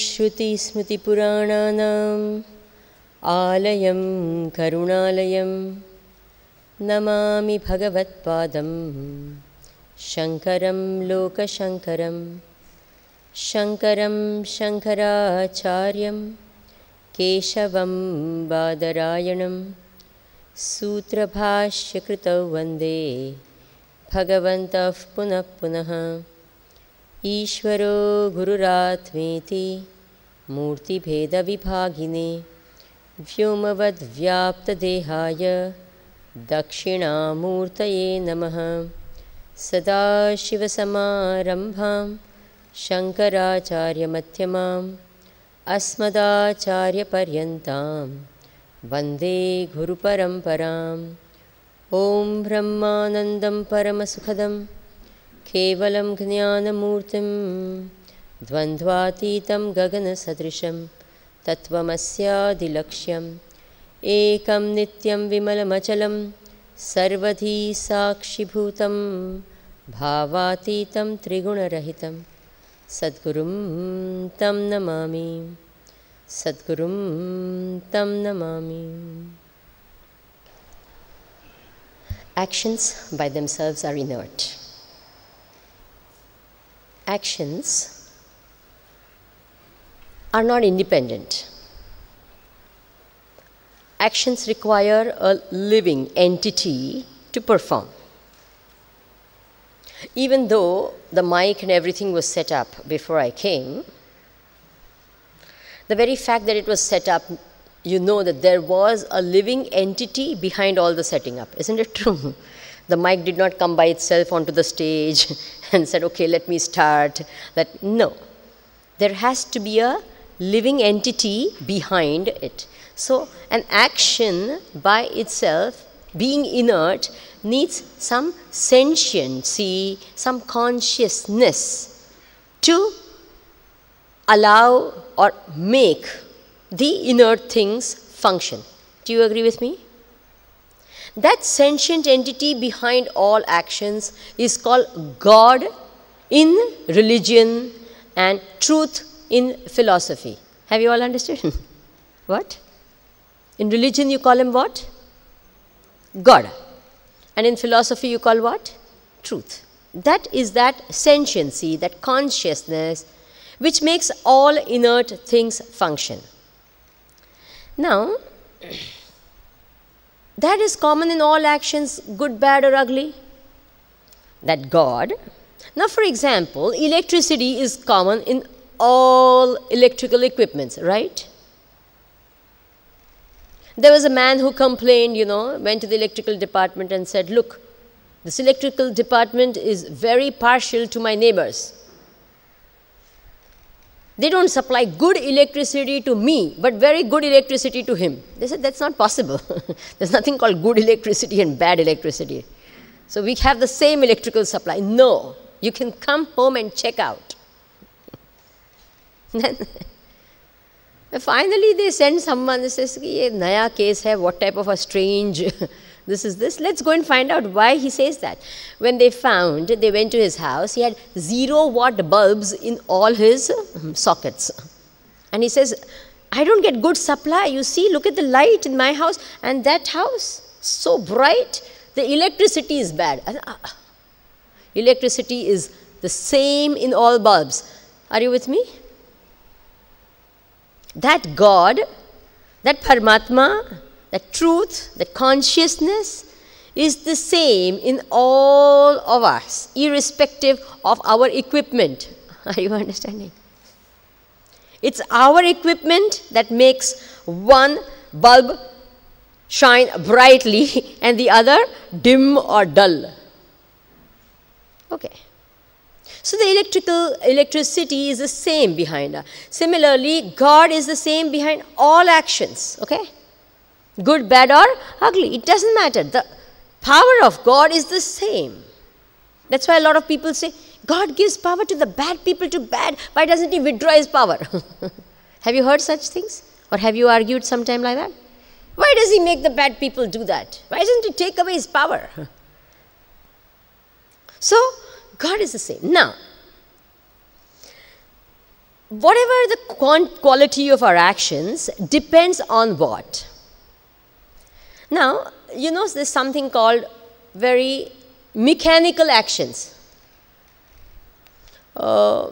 श्रुतिस्मृतिपुराणानाम् आलयं करुणालयं नमामि भगवत्पादं शङ्करं लोकशङ्करं शङ्करं शङ्कराचार्यं केशवं बादरायणं सूत्रभाष्यकृतौ वन्दे भगवन्तः पुनः पुनः ईश्वरो गुरुरात्मेति मूर्तिभेदविभागिने व्योमवद्व्याप्तदेहाय दक्षिणामूर्तये नमः सदाशिवसमारम्भां शङ्कराचार्यमध्यमाम् अस्मदाचार्यपर्यन्तां वन्दे गुरुपरम्पराम् ॐ ब्रह्मानन्दं परमसुखदम् केवलं ज्ञानमूर्तिं द्वन्द्वातीतं गगनसदृशं तत्त्वमस्यादिलक्ष्यम् एकं नित्यं विमलमचलं साक्षिभूतं भावातीतं त्रिगुणरहितं सद्गुरुं तं सद्गुरुं तं are inert. actions are not independent. Actions require a living entity to perform. Even though the mic and everything was set up before I came, the very fact that it was set up, you know that there was a living entity behind all the setting up, isn't it true? The mic did not come by itself onto the stage and said, okay, let me start. That, no. There has to be a living entity behind it. So, an action by itself, being inert, needs some sentience, some consciousness to allow or make the inert things function. Do you agree with me? That sentient entity behind all actions is called God in religion and truth in philosophy. Have you all understood? what? In religion you call him what? God. And in philosophy you call what? Truth. That is that sentiency, that consciousness which makes all inert things function. Now, that is common in all actions, good, bad, or ugly. That God, now for example, electricity is common in all electrical equipments, right? There was a man who complained, you know, went to the electrical department and said, look, this electrical department is very partial to my neighbors. They don't supply good electricity to me, but very good electricity to him. They said, that's not possible. There's nothing called good electricity and bad electricity. So we have the same electrical supply. No, you can come home and check out. Finally, they send someone, they says, a naya case what type of a strange this is this. Let's go and find out why he says that. When they found, they went to his house, he had zero watt bulbs in all his um, sockets. And he says, I don't get good supply. You see, look at the light in my house and that house, so bright. The electricity is bad. Uh, electricity is the same in all bulbs. Are you with me? That God, that Paramatma the truth, the consciousness is the same in all of us, irrespective of our equipment. Are you understanding? It's our equipment that makes one bulb shine brightly and the other dim or dull. Okay. So the electrical electricity is the same behind us. Similarly, God is the same behind all actions. Okay good, bad or ugly. It doesn't matter. The power of God is the same. That's why a lot of people say, God gives power to the bad people to bad. Why doesn't he withdraw his power? have you heard such things? Or have you argued sometime like that? Why does he make the bad people do that? Why doesn't he take away his power? so, God is the same. Now, whatever the quality of our actions depends on what? Now, you know there's something called very mechanical actions. Uh,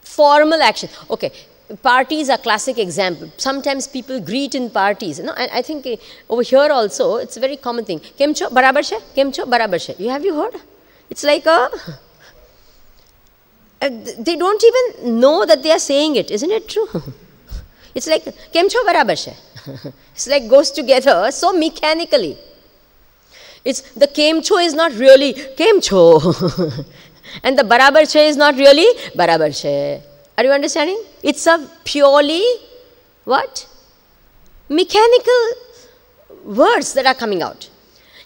formal action. Okay, parties are classic example. Sometimes people greet in parties. No, I, I think uh, over here also it's a very common thing. Kemcho barabar Kemcho barabar You have you heard? It's like a. Uh, they don't even know that they are saying it, isn't it true? It's like, kemcho છો It's like goes together so mechanically. It's the kemcho is not really kemcho, and the બરાબર is not really બરાબર Are you understanding? It's a purely what? Mechanical words that are coming out.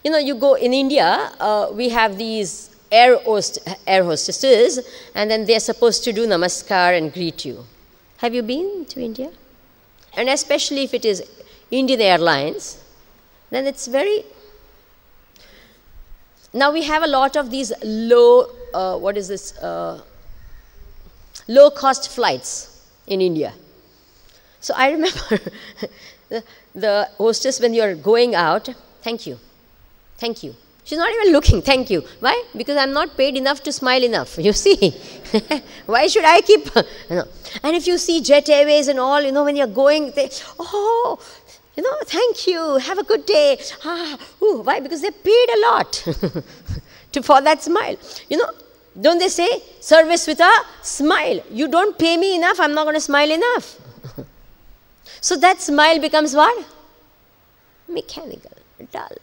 You know, you go in India, uh, we have these air, host, air hostesses, and then they're supposed to do namaskar and greet you. Have you been to India? and especially if it is Indian Airlines, then it's very. Now we have a lot of these low, uh, what is this, uh, low cost flights in India. So I remember the, the hostess when you're going out, thank you, thank you. She's not even looking, thank you. Why? Because I'm not paid enough to smile enough, you see. Why should I keep. And if you see Jet Airways and all, you know, when you're going, they, oh, you know, thank you, have a good day. Ah, ooh, why? Because they paid a lot to, for that smile. You know, don't they say service with a smile? You don't pay me enough, I'm not going to smile enough. so that smile becomes what? Mechanical, dull.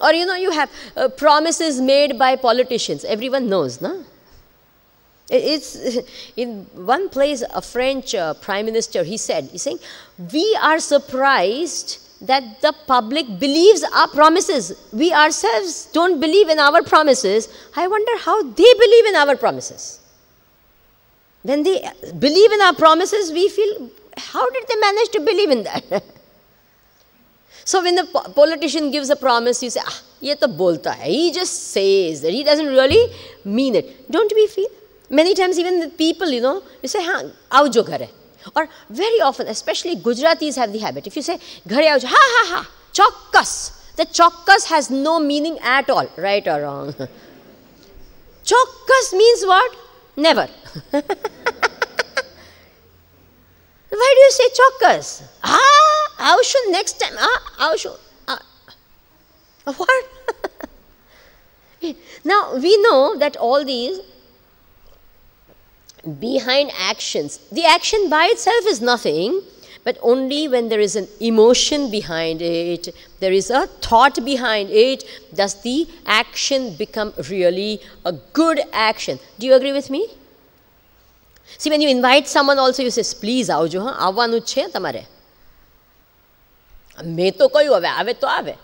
Or you know, you have uh, promises made by politicians, everyone knows, no? It's in one place a French uh, prime minister, he said, he's saying, we are surprised that the public believes our promises. We ourselves don't believe in our promises. I wonder how they believe in our promises. When they believe in our promises, we feel, how did they manage to believe in that? So when the politician gives a promise, you say, ah, ye to bolta hai. He just says that. He doesn't really mean it. Don't we feel? Many times even the people, you know, you say, ha, aao jo ghar hai. Or very often, especially Gujaratis have the habit. If you say, ghar aao jo, ha, ha, ha, chokkas. The chokkas has no meaning at all, right or wrong. chokkas means what? Never. Why do you say chokkas? Ah, how should next time, uh, should, uh, uh what? now we know that all these behind actions, the action by itself is nothing, but only when there is an emotion behind it, there is a thought behind it, does the action become really a good action. Do you agree with me? See, when you invite someone also, you say, please, આવજો હા આવવાનું મેં તો કહ્યું હવે આવે તો આવે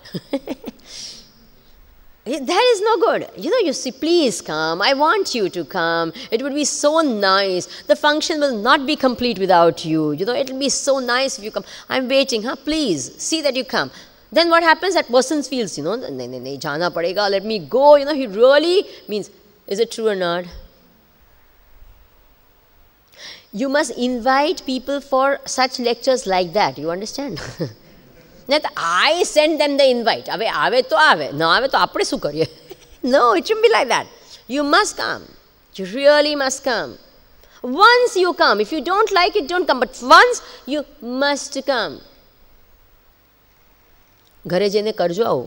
That is no good. You know, you see, please come. I want you to come. It would be so nice. The function will not be complete without you. You know, it will be so nice if you come. I'm waiting, huh? Please, see that you come. Then what happens? That person feels, you know, nahin, nahin, jana padega, let me go. You know, he really means, is it true or not? You must invite people for such lectures like that. You understand? नहीं तो I send them the invite हमें आवे तो आवे न आवे तो आप शू करिए no it should be like that you must come you really must come once you come if you don't like it don't come but once you must come घरे जेने करजो आओ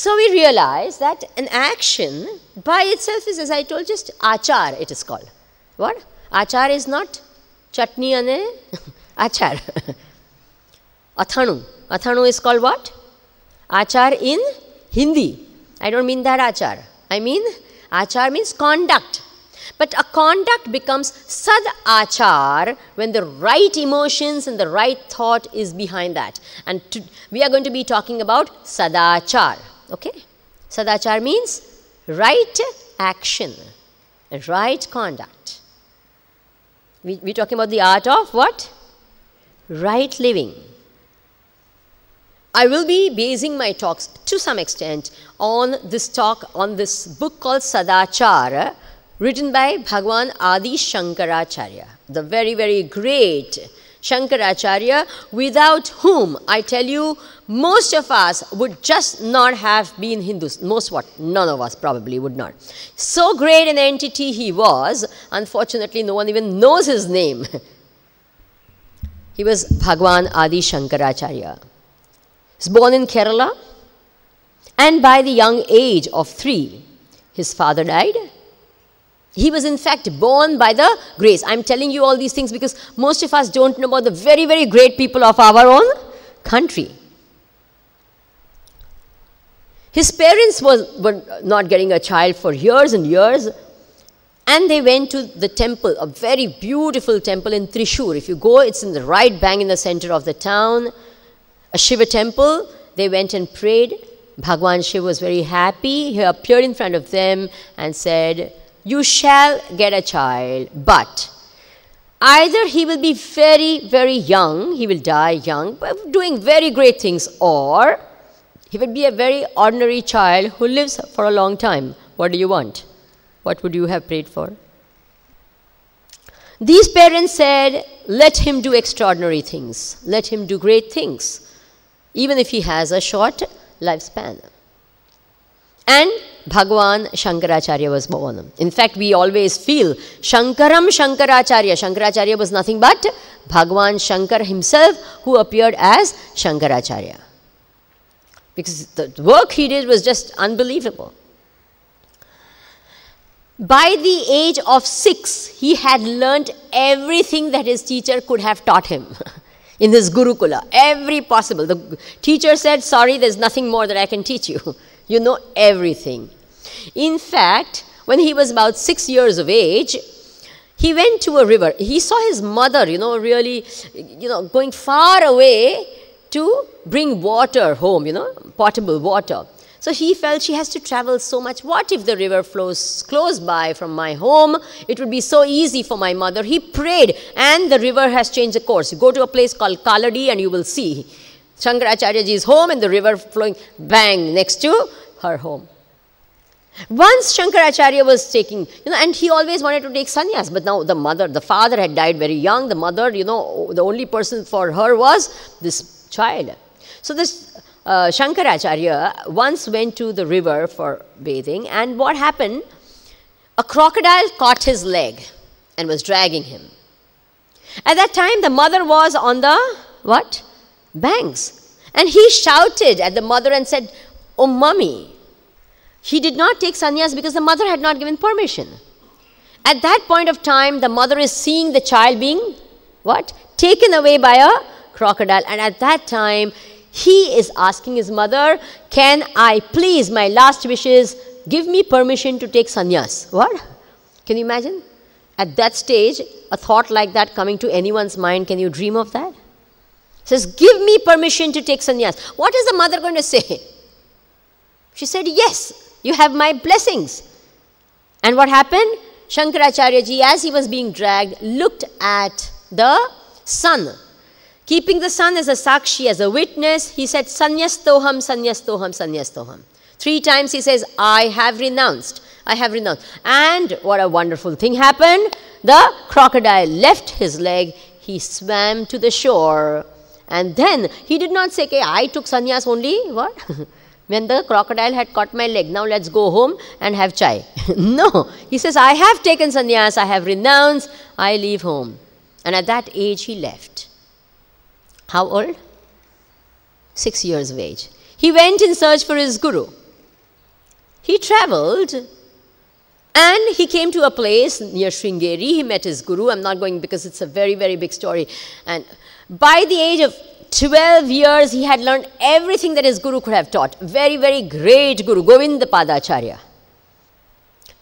so we realize that an action by itself is as I told just आचार it is called what आचार is not chutney અને આચાર અથાણું is called what? What in Hindi. I don't mean that આચાર I mean, આચાર means conduct. But a conduct becomes sad achar when the right emotions and the right thought is behind that. And we are going to be talking about sadachar. Okay? Sadachar means right action, right conduct. We, we're talking about the art of what? Right living. I will be basing my talks to some extent on this talk on this book called Sadachara written by Bhagwan Adi Shankaracharya, the very, very great Shankaracharya without whom I tell you most of us would just not have been Hindus. Most what? None of us probably would not. So great an entity he was, unfortunately, no one even knows his name. he was Bhagwan Adi Shankaracharya. He was born in Kerala, and by the young age of three, his father died. He was in fact born by the grace. I'm telling you all these things because most of us don't know about the very, very great people of our own country. His parents was, were not getting a child for years and years. And they went to the temple, a very beautiful temple in Trishur. If you go, it's in the right bang in the center of the town, a Shiva temple. They went and prayed. Bhagwan Shiva was very happy. He appeared in front of them and said, You shall get a child, but either he will be very, very young, he will die young, doing very great things, or he would be a very ordinary child who lives for a long time. What do you want? What would you have prayed for? These parents said, Let him do extraordinary things, let him do great things, even if he has a short lifespan. And Bhagwan Shankaracharya was born. In fact, we always feel Shankaram Shankaracharya. Shankaracharya was nothing but Bhagwan Shankar himself, who appeared as Shankaracharya because the work he did was just unbelievable. By the age of six, he had learnt everything that his teacher could have taught him in this Gurukula, every possible. The teacher said, sorry, there's nothing more that I can teach you. you know everything. In fact, when he was about six years of age, he went to a river. He saw his mother, you know, really, you know, going far away to bring water home, you know, potable water. So she felt she has to travel so much. What if the river flows close by from my home? It would be so easy for my mother. He prayed and the river has changed the course. You go to a place called Kaladi and you will see Shankaracharya ji's home and the river flowing bang next to her home. Once Shankaracharya was taking, you know, and he always wanted to take sannyas, but now the mother, the father had died very young. The mother, you know, the only person for her was this child. So this uh, Shankaracharya once went to the river for bathing, and what happened? A crocodile caught his leg and was dragging him. At that time, the mother was on the what? Banks. And he shouted at the mother and said, Oh, mummy. He did not take sannyas because the mother had not given permission. At that point of time, the mother is seeing the child being what? Taken away by a crocodile. And at that time, he is asking his mother, Can I please, my last wishes, give me permission to take sannyas? What? Can you imagine? At that stage, a thought like that coming to anyone's mind, can you dream of that? Says, Give me permission to take sannyas. What is the mother going to say? She said, Yes, you have my blessings. And what happened? Shankaracharya ji, as he was being dragged, looked at the sun Keeping the sun as a sakshi, as a witness, he said, Sanyastoham, Sanyastoham, Sanyastoham. Three times he says, I have renounced, I have renounced. And what a wonderful thing happened. The crocodile left his leg, he swam to the shore. And then he did not say, okay, I took sannyas only, what? when the crocodile had caught my leg, now let's go home and have chai. no, he says, I have taken sannyas, I have renounced, I leave home. And at that age he left. How old? Six years of age. He went in search for his guru. He traveled and he came to a place near Sringeri. He met his guru. I'm not going because it's a very, very big story. And by the age of 12 years, he had learned everything that his guru could have taught. Very, very great guru, Padacharya.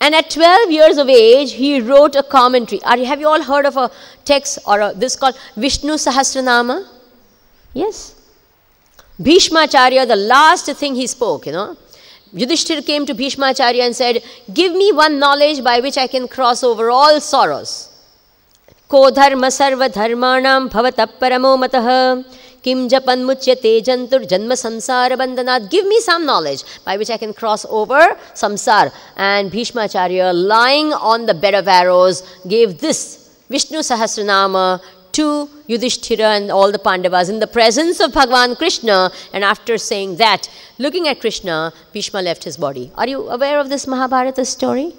And at 12 years of age, he wrote a commentary. Are, have you all heard of a text or a, this called Vishnu Sahasranama? Yes. Bhishmacharya, the last thing he spoke, you know. Yudhishthir came to Bhishmacharya and said, Give me one knowledge by which I can cross over all sorrows. Ko dharma sarva dharmanam bhavata paramo matah kim japanmuchyate jantur janma samsara bandhanat. Give me some knowledge by which I can cross over samsar. And Bhishmacharya, lying on the bed of arrows, gave this Vishnu Sahasranama to Yudhishthira and all the Pandavas in the presence of Bhagavan Krishna and after saying that, looking at Krishna, Bhishma left his body. Are you aware of this Mahabharata story?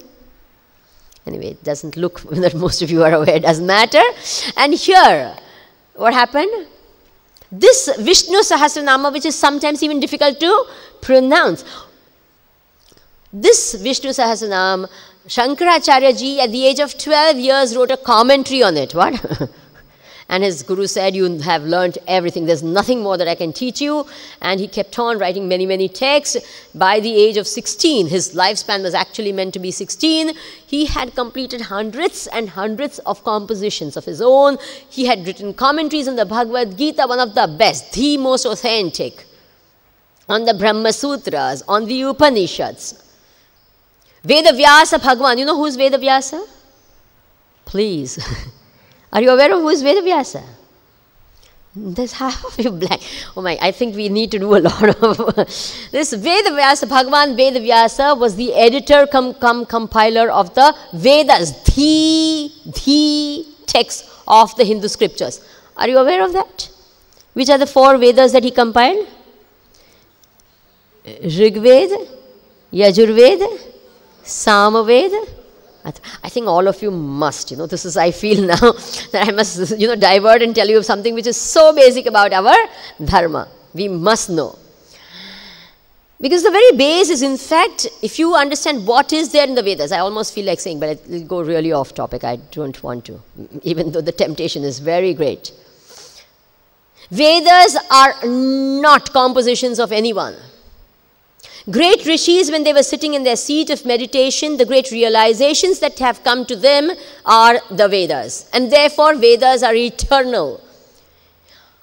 Anyway, it doesn't look that most of you are aware, it doesn't matter. And here, what happened? This Vishnu Sahasranama, which is sometimes even difficult to pronounce, this Vishnu Sahasranama, Shankaracharya ji at the age of 12 years wrote a commentary on it. What? And his guru said, You have learned everything. There's nothing more that I can teach you. And he kept on writing many, many texts. By the age of 16, his lifespan was actually meant to be 16. He had completed hundreds and hundreds of compositions of his own. He had written commentaries on the Bhagavad Gita, one of the best, the most authentic, on the Brahma Sutras, on the Upanishads. Vedavyasa Bhagwan, you know who is Vedavyasa? Please. Are you aware of who is Vedavyasa? There's half of you blank. Oh my, I think we need to do a lot of this. Vedavyasa, Bhagavan Vedavyasa was the editor come com, compiler of the Vedas, the, the text of the Hindu scriptures. Are you aware of that? Which are the four Vedas that he compiled? Rigveda, Yajurveda, Samaveda, I, th- I, think all of you must, you know, this is, I feel now that I must, you know, divert and tell you something which is so basic about our dharma. We must know. Because the very base is, in fact, if you understand what is there in the Vedas, I almost feel like saying, but it will go really off topic. I don't want to, even though the temptation is very great. Vedas are not compositions of anyone. Great rishis, when they were sitting in their seat of meditation, the great realizations that have come to them are the Vedas. And therefore, Vedas are eternal.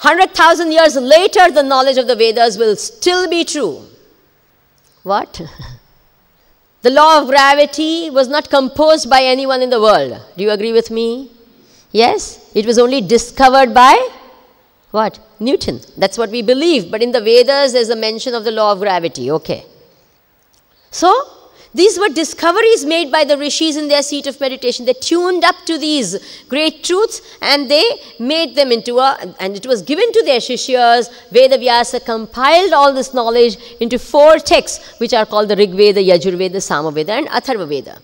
100,000 years later, the knowledge of the Vedas will still be true. What? the law of gravity was not composed by anyone in the world. Do you agree with me? Yes? It was only discovered by what? Newton. That's what we believe. But in the Vedas, there's a mention of the law of gravity. Okay. So, these were discoveries made by the rishis in their seat of meditation. They tuned up to these great truths and they made them into a, and it was given to their shishyas. Vedavyasa compiled all this knowledge into four texts, which are called the Rigveda, Yajurveda, Samaveda, and Atharvaveda.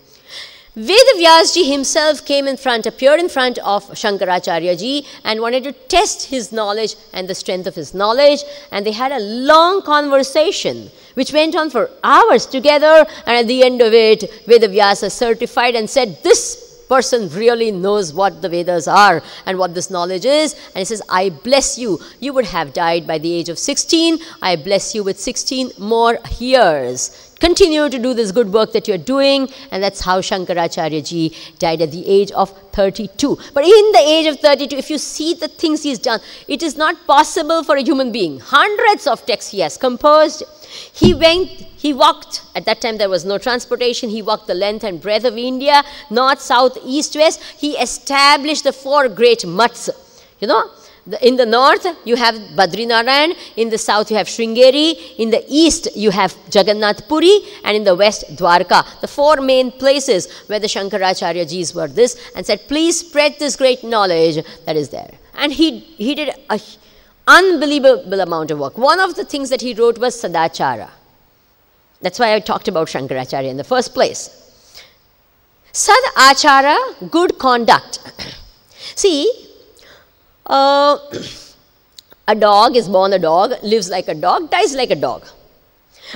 Vedavyasji himself came in front, appeared in front of Shankaracharya ji and wanted to test his knowledge and the strength of his knowledge. And they had a long conversation which went on for hours together. And at the end of it, Vedavyasa certified and said, This person really knows what the Vedas are and what this knowledge is. And he says, I bless you. You would have died by the age of 16. I bless you with 16 more years. Continue to do this good work that you're doing. And that's how Shankaracharya ji died at the age of 32. But in the age of 32, if you see the things he's done, it is not possible for a human being. Hundreds of texts he has composed he went, he walked, at that time there was no transportation, he walked the length and breadth of India, north, south, east, west. He established the four great mutts. You know, the, in the north you have Badrinarayan, in the south you have Sringeri, in the east you have Jagannath Puri, and in the west Dwarka. The four main places where the Shankaracharya Jis were this and said, please spread this great knowledge that is there. And he, he did a unbelievable amount of work. One of the things that he wrote was Sadachara. That's why I talked about Shankaracharya in the first place. Sadachara, good conduct. See, uh, a dog is born a dog, lives like a dog, dies like a dog.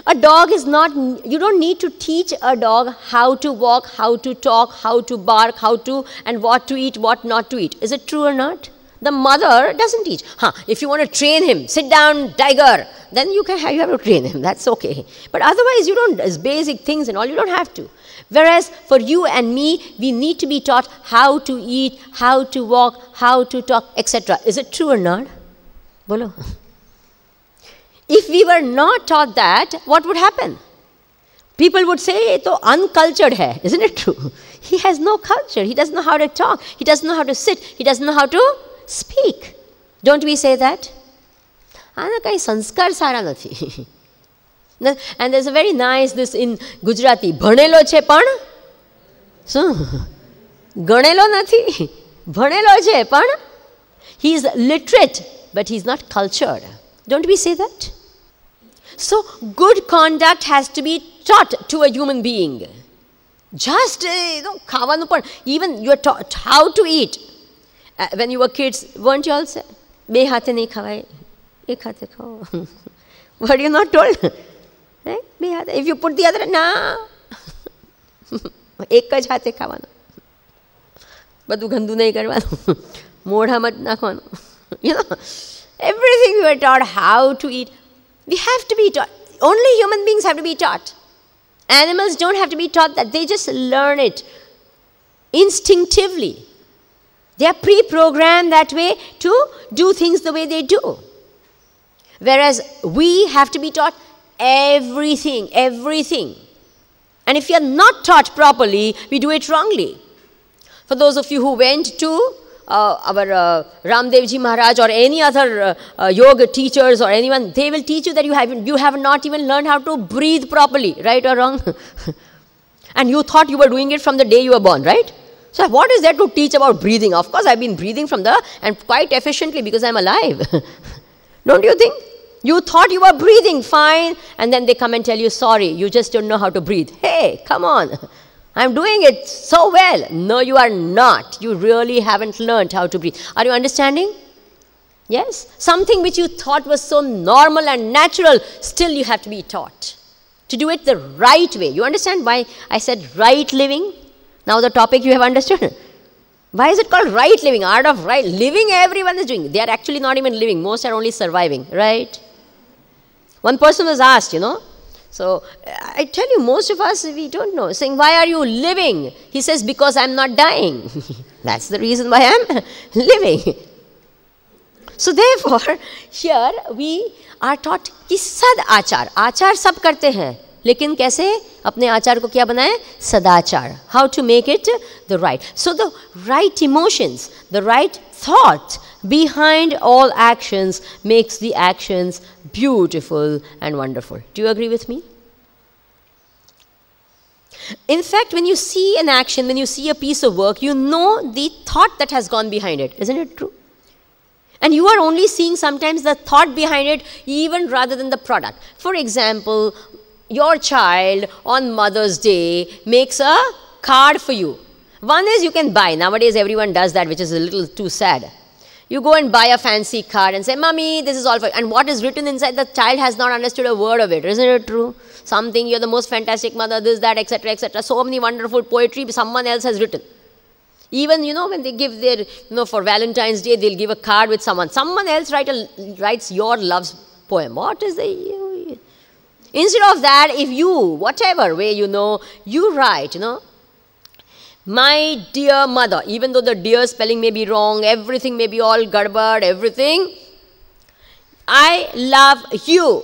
A dog is not, you don't need to teach a dog how to walk, how to talk, how to bark, how to, and what to eat, what not to eat. Is it true or not? The mother doesn't teach. Huh, if you want to train him, sit down, tiger, then you, can have, you have to train him. That's okay. But otherwise, you don't, it's basic things and all, you don't have to. Whereas for you and me, we need to be taught how to eat, how to walk, how to talk, etc. Is it true or not? Bolo. If we were not taught that, what would happen? People would say, "It's uncultured hai. Isn't it true? He has no culture. He doesn't know how to talk. He doesn't know how to sit. He doesn't know how to speak. Don't we say that? આના કાંઈ સંસ્કાર સારા નથી and there's a very nice this in Gujarati ભણેલો છે પણ શું ગણેલો નથી ભણેલો છે પણ he is literate but he is not cultured don't we say that So, good conduct has to be taught to a human being. Just, eh, you know, even you are taught how to eat. Uh, when you were kids, weren't you also? What Were you not told? Right? If you put the other hand, no. One hand to eat. But do not do You know, everything we were taught how to eat, we have to be taught. Only human beings have to be taught. Animals don't have to be taught that. They just learn it instinctively. They are pre programmed that way to do things the way they do. Whereas we have to be taught everything, everything. And if you're not taught properly, we do it wrongly. For those of you who went to uh, our uh, Ramdevji Maharaj or any other uh, uh yoga teachers or anyone, they will teach you that you have you have not even learned how to breathe properly, right or wrong? and you thought you were doing it from the day you were born, right? So what is there to teach about breathing? Of course, I've been breathing from the and quite efficiently because I'm alive. don't you think? You thought you were breathing fine, and then they come and tell you, sorry, you just don't know how to breathe. Hey, come on. I'm doing it so well. No, you are not. You really haven't learned how to breathe. Are you understanding? Yes? Something which you thought was so normal and natural, still you have to be taught to do it the right way. You understand why I said right living? Now the topic you have understood. Why is it called right living? Art of right living everyone is doing. They are actually not even living. Most are only surviving, right? One person was asked, you know, so I tell you, most of us, we don't know. Saying, why are you living? He says, because I'm not dying. That's the reason why I'm living. So therefore, here we are taught kisad achar. Achar, sab karte hai. लेकिन कैसे अपने आचार को क्या बनाए सदाचार how to make it the right so the right emotions the right thought behind all actions makes the actions beautiful and wonderful. Do you agree with me? In fact, when you see an action, when you see a piece of work, you know the thought that has gone behind it. Isn't it true? And you are only seeing sometimes the thought behind it even rather than the product. For example, your child on Mother's Day makes a card for you. One is you can buy. Nowadays, everyone does that, which is a little too sad. You go and buy a fancy card and say, Mommy, this is all for you. And what is written inside, the child has not understood a word of it. Isn't it true? Something, you're the most fantastic mother, this, that, etc., etc. So many wonderful poetry someone else has written. Even, you know, when they give their, you know, for Valentine's Day, they'll give a card with someone. Someone else write a, writes your love's poem. What is the Instead of that, if you, whatever way you know, you write, you know, my dear mother, even though the dear spelling may be wrong, everything may be all gadbad, everything, I love you.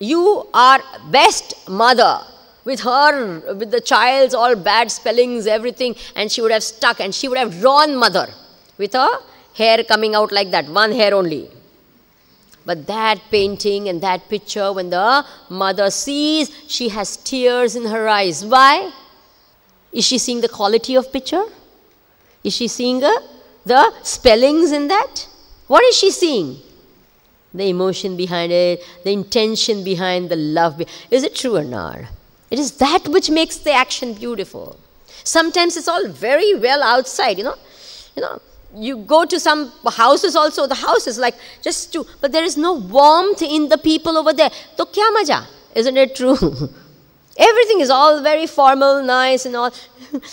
You are best mother. With her, with the child's all bad spellings, everything, and she would have stuck and she would have drawn mother with her hair coming out like that, one hair only. But that painting and that picture, when the mother sees, she has tears in her eyes. Why? Is she seeing the quality of picture? Is she seeing uh, the spellings in that? What is she seeing? The emotion behind it, the intention behind the love. Is it true or not? It is that which makes the action beautiful. Sometimes it's all very well outside, you know. You know, you go to some houses also, the houses like just to, but there is no warmth in the people over there. To kya maja? Isn't it true? Everything is all very formal, nice and all. but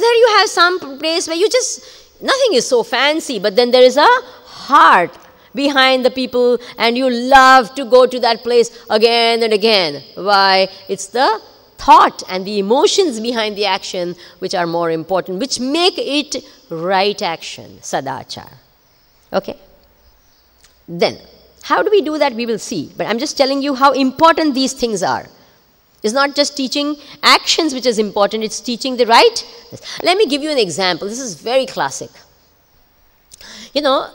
there you have some place where you just, nothing is so fancy, but then there is a heart behind the people and you love to go to that place again and again. Why? It's the thought and the emotions behind the action which are more important, which make it right action, sadachar. Okay? Then, how do we do that? We will see. But I'm just telling you how important these things are. It's not just teaching actions which is important, it's teaching the right. Let me give you an example. This is very classic. You know,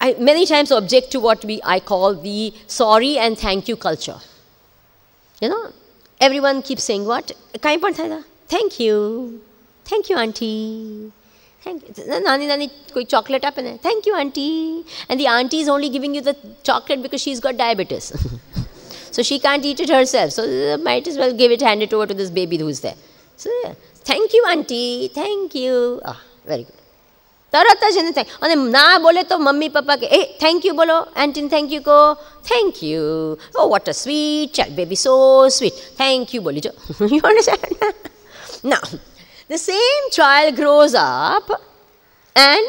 I many times object to what we, I call the sorry and thank you culture. You know, everyone keeps saying what? Thank you. Thank you, auntie. Thank you नानी नानी कोई chocolate आपने thank you auntie and the auntie is only giving you the chocolate because she is got diabetes so she can't eat it herself so might is well give it hand it over to this baby does the thank you auntie thank you ah very good તરત જ એને thank અને ના બોલે તો mummy papa કે એ thank you બોલો थैंक यू યુ કહો thank you oh what sweet sweet child baby so sweet thank you બોલી જો you understand The same child grows up and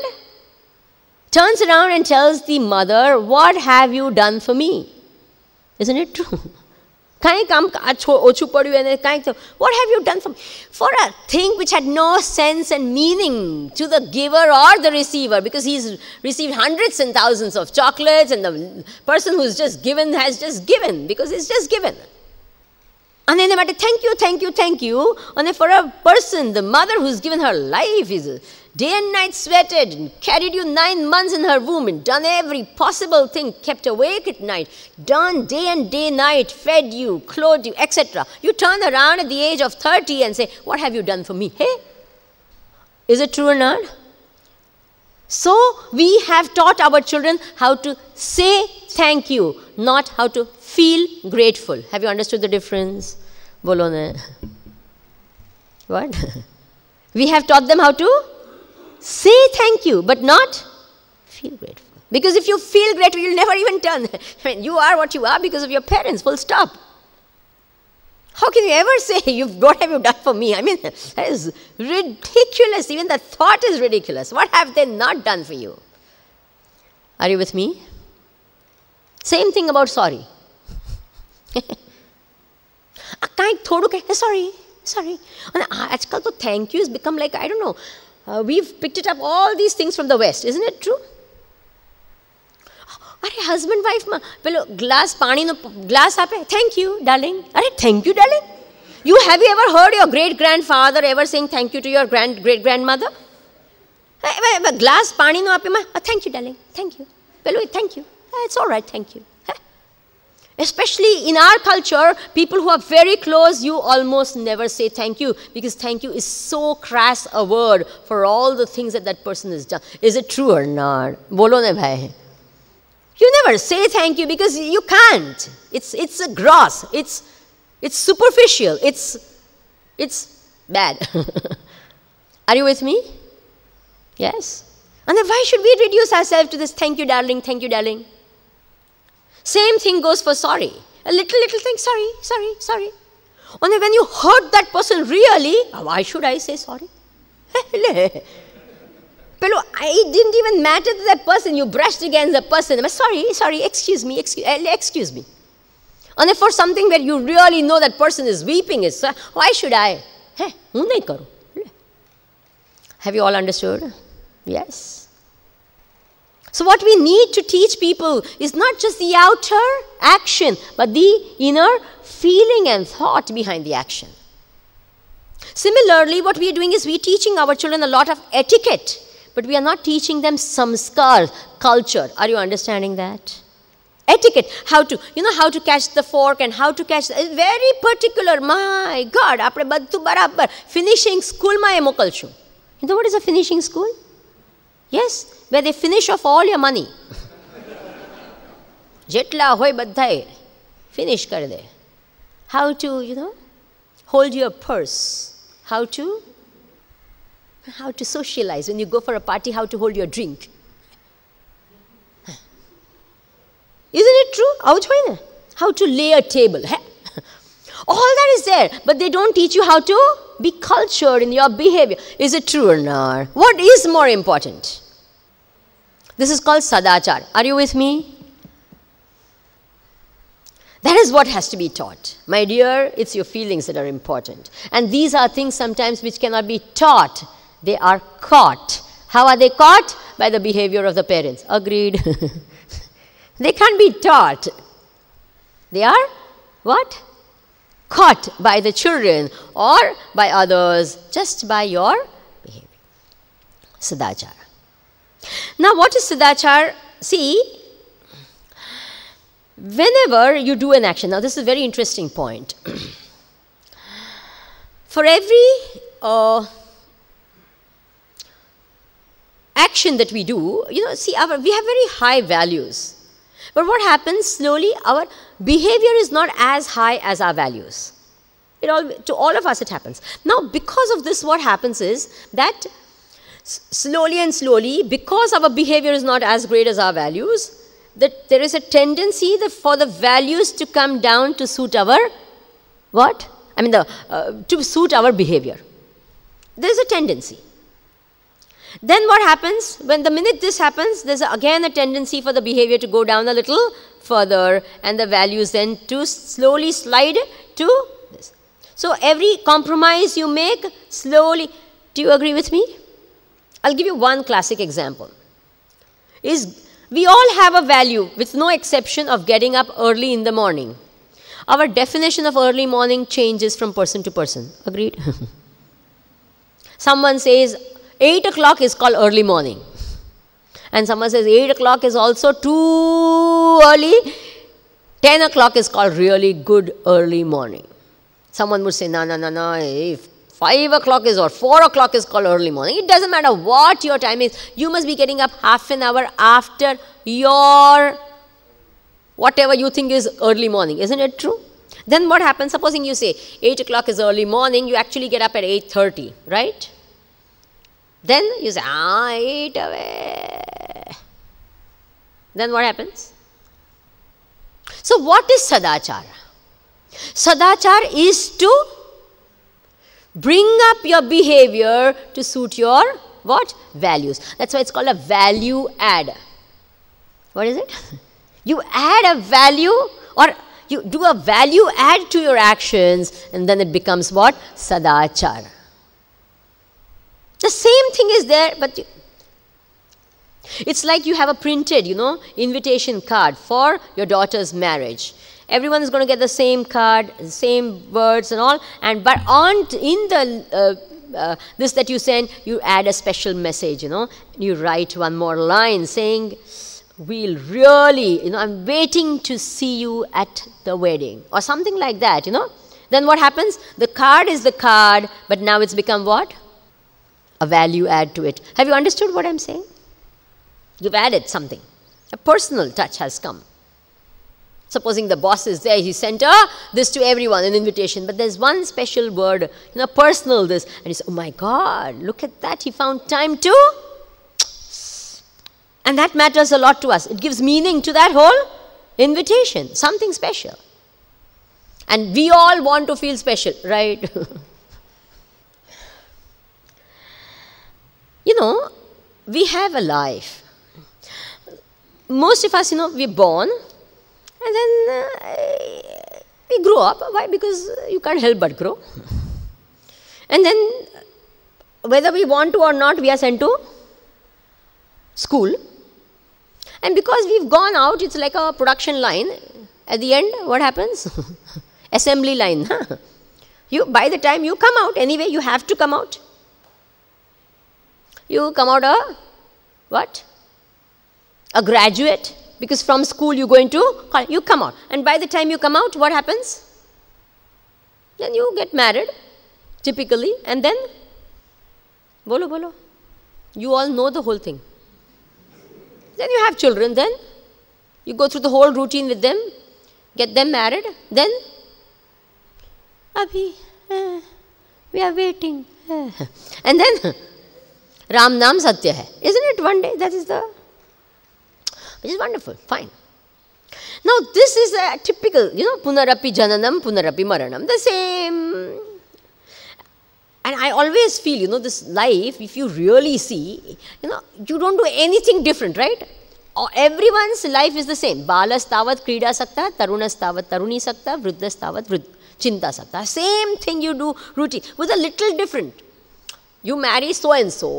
turns around and tells the mother, What have you done for me? Isn't it true? What have you done for For a thing which had no sense and meaning to the giver or the receiver, because he's received hundreds and thousands of chocolates, and the person who's just given has just given, because it's just given. And then they might say, thank you, thank you, thank you. And then for a person, the mother who's given her life, is day and night sweated and carried you nine months in her womb and done every possible thing, kept awake at night, done day and day night, fed you, clothed you, etc. You turn around at the age of 30 and say, what have you done for me? Hey, is it true or not? So we have taught our children how to say thank you, not how to feel grateful. Have you understood the difference? Bolo na. What? we have taught them how to say thank you, but not feel grateful. Because if you feel grateful, you'll never even turn. I mean, you are what you are because of your parents, full stop. How can you ever say, you, have what have you done for me? I mean, that is ridiculous. Even the thought is ridiculous. What have they not done for you? Are you with me? Same thing about sorry. આ કાંઈક થોડુંક sorry sorry અને આજકાલ તો thank you is become like I don't know we've picked it up all this things from the west is it true અરે husband વાઈફમાં પેલો glass પાણીનો ગ્લાસ આપે થેન્ક યુ ડાર્લિંગ અરે thank you darling you have you ever heard your great grandfather ever saying thank you to your grand great grandmother glass પાણીનો આપે માં thank you darling thank you પેલું thank you it's all right thank you Especially in our culture, people who are very close, you almost never say thank you because thank you is so crass a word for all the things that that person has done. Is it true or not? Bolo na bhai. You never say thank you because you can't. It's, it's a gross, it's, it's superficial, it's, it's bad. are you with me? Yes? And then why should we reduce ourselves to this thank you, darling, thank you, darling? Same thing goes for sorry. A little, little thing, sorry, sorry, sorry. Only when you hurt that person really, why should I say sorry? Hello, I didn't even matter to that person. You brushed against the person. I'm sorry, sorry, excuse me, excuse, eh, excuse me. Only for something where you really know that person is weeping, is uh, why should I? Hey, Have you all understood? Yes. So, what we need to teach people is not just the outer action, but the inner feeling and thought behind the action. Similarly, what we are doing is we are teaching our children a lot of etiquette, but we are not teaching them samskar, culture. Are you understanding that? Etiquette, how to, you know, how to catch the fork and how to catch, the, very particular, my God, finishing school, બરાબર finishing સ્કૂલમાં You know what is a finishing school? Yes way they finish off all your money જેટલા હોય બધાએ finish કરી દે how to you know hold your purse how to how to socialize when you go for a party how to hold your drink is it true આવું જ હોય ને how to lay a table હે all that is there, but they don't teach you how to be cultured in your behavior. Is it true or not? What is more important? This is called sadachar. Are you with me? That is what has to be taught. My dear, it's your feelings that are important. And these are things sometimes which cannot be taught, they are caught. How are they caught? By the behavior of the parents. Agreed. they can't be taught. They are what? caught by the children or by others just by your behavior. Sadachar. Now, what is sadachar? See, whenever you do an action, now this is a very interesting point. For every uh, action that we do, you know, see, our, we have very high values. But what happens slowly, our behavior is not as high as our values. It all, to all of us it happens. Now because of this what happens is that slowly and slowly, because our behavior is not as great as our values, that there is a tendency for the values to come down to suit our what? I mean, the, uh, to suit our behavior. There's a tendency. Then what happens? When the minute this happens, there's again a tendency for the behavior to go down a little further and the values then to slowly slide to this. So every compromise you make slowly, do you agree with me? I'll give you one classic example. Is we all have a value with no exception of getting up early in the morning. Our definition of early morning changes from person to person. Agreed? Someone says, 8 o'clock is called early morning. And someone says 8 o'clock is also too early. 10 o'clock is called really good early morning. Someone would say, no, no, no, no, if 5 o'clock is or 4 o'clock is called early morning. It doesn't matter what your time is. You must be getting up half an hour after your whatever you think is early morning. Isn't it true? Then what happens? Supposing you say 8 o'clock is early morning, you actually get up at 8.30, right? Then you say, ah, eat away. Then what happens? So, what is sadachara? Sadachara is to bring up your behavior to suit your what? Values. That's why it's called a value add. What is it? you add a value or you do a value add to your actions and then it becomes what? Sadachara. The same thing is there, but you, it's like you have a printed, you know, invitation card for your daughter's marriage. Everyone is going to get the same card, the same words and all, and but on in the uh, uh, this that you send, you add a special message, you know. You write one more line saying, "We'll really, you know, I'm waiting to see you at the wedding," or something like that, you know. Then what happens? The card is the card, but now it's become what? a value add to it. Have you understood what I'm saying? You've added something. A personal touch has come. Supposing the boss is there, he sent uh, this to everyone, an invitation. But there's one special word, you know, personal this. And he said, oh my God, look at that. He found time to. And that matters a lot to us. It gives meaning to that whole invitation, something special. And we all want to feel special, right? You know, we have a life. Most of us, you know, we're born and then uh, we grow up. Why? Because you can't help but grow. And then, whether we want to or not, we are sent to school. And because we've gone out, it's like a production line. At the end, what happens? Assembly line. you by the time you come out, anyway, you have to come out you come out a what? A graduate because from school you go into college, you come out and by the time you come out what happens? Then you get married typically and then bolo bolo you all know the whole thing. Then you have children then you go through the whole routine with them, get them married, then Abhi, uh, we are waiting. Uh, and then Ram नाम सत्य है is it one day that is the it is wonderful fine now this is a typical you know पुनरअपि जननम पुनरअपि मरणम the same and I always feel you know this life if you really see you know you don't do anything different right everyone life is the same बाल स्तावत क्रीड़ा सकता तरुण स्तावत तरुणी सकता वृद्ध स्तावत वृद्ध चिंता सकता same thing you do routine with a little different you marry so and so,